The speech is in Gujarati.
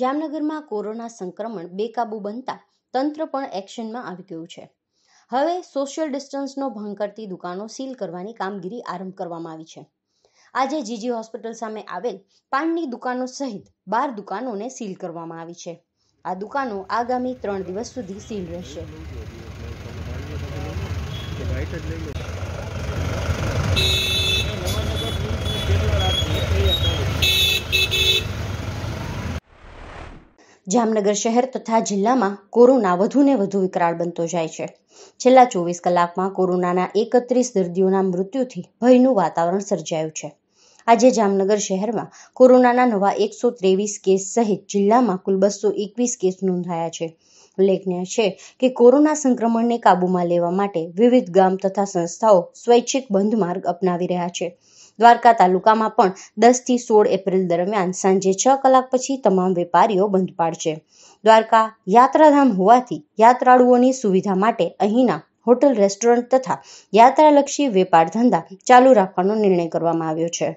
જામનગરમાં કોરોના સંક્રમણ બેકાબુ બનતા તંત્ર પણ એક્શનમાં આવી ગયું છે હવે સોશિયલ ડિસ્ટન્સનો ભંગ કરતી દુકાનો સીલ કરવાની કામગીરી આરંભ કરવામાં આવી છે આજે જીજી હોસ્પિટલ સામે આવેલ પાનની દુકાનો સહિત બાર દુકાનોને સીલ કરવામાં આવી છે આ દુકાનો આગામી ત્રણ દિવસ સુધી સીલ રહેશે જામનગર શહેર તથા જિલ્લામાં કોરોના વધુને વધુ વિકરાળ બનતો જાય છે છેલ્લા ચોવીસ કલાકમાં કોરોનાના એકત્રીસ દર્દીઓના મૃત્યુથી ભયનું વાતાવરણ સર્જાયું છે આજે જામનગર શહેરમાં કોરોનાના નવા એકસો ત્રેવીસ કેસ સહિત જિલ્લામાં કુલ બસો એકવીસ કેસ નોંધાયા છે ઉલ્લેખનીય છે કે કોરોના સંક્રમણને કાબૂમાં લેવા માટે વિવિધ ગામ તથા સંસ્થાઓ સ્વૈચ્છિક બંધ માર્ગ અપનાવી રહ્યા છે દ્વારકા તાલુકામાં પણ દસ થી સોળ એપ્રિલ દરમિયાન સાંજે છ કલાક પછી તમામ વેપારીઓ બંધ પાડશે દ્વારકા યાત્રાધામ હોવાથી યાત્રાળુઓની સુવિધા માટે અહીંના હોટલ રેસ્ટોરન્ટ તથા યાત્રાલક્ષી વેપાર ધંધા ચાલુ રાખવાનો નિર્ણય કરવામાં આવ્યો છે